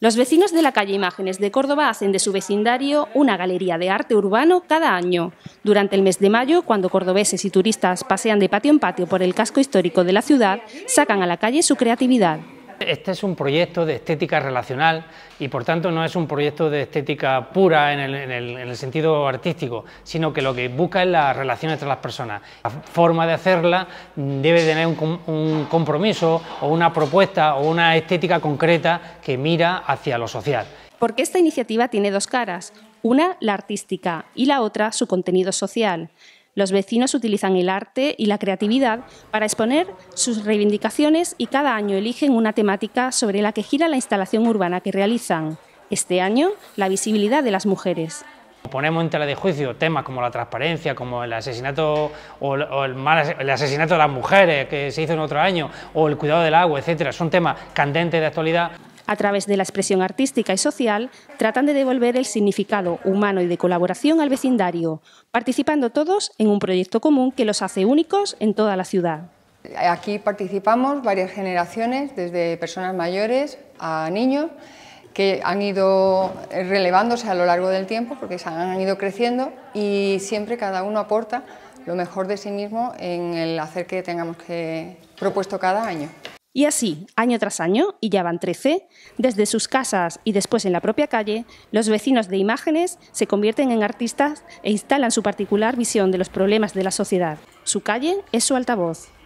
Los vecinos de la calle Imágenes de Córdoba hacen de su vecindario una galería de arte urbano cada año. Durante el mes de mayo, cuando cordobeses y turistas pasean de patio en patio por el casco histórico de la ciudad, sacan a la calle su creatividad. Este es un proyecto de estética relacional y por tanto no es un proyecto de estética pura en el, sentido artístico, sino que lo que busca es las relaciones entre las personas. La forma de hacerla debe tener un compromiso o una propuesta o una estética concreta que mira hacia lo social. Porque esta iniciativa tiene dos caras, una la artística y la otra su contenido social. Los vecinos utilizan el arte y la creatividad para exponer sus reivindicaciones y cada año eligen una temática sobre la que gira la instalación urbana que realizan. Este año, la visibilidad de las mujeres. Ponemos en tela de juicio temas como la transparencia, como el asesinato o, el, asesinato de las mujeres que se hizo en otro año, o el cuidado del agua, etcétera. Son temas candentes de actualidad a través de la expresión artística y social, tratan de devolver el significado humano y de colaboración al vecindario, participando todos en un proyecto común que los hace únicos en toda la ciudad. Aquí participamos varias generaciones, desde personas mayores a niños, que han ido relevándose a lo largo del tiempo porque se han ido creciendo y siempre cada uno aporta lo mejor de sí mismo en el hacer que tengamos que propuesto cada año. Y así, año tras año, y ya van 13, desde sus casas y después en la propia calle, los vecinos de imágenes se convierten en artistas e instalan su particular visión de los problemas de la sociedad. Su calle es su altavoz.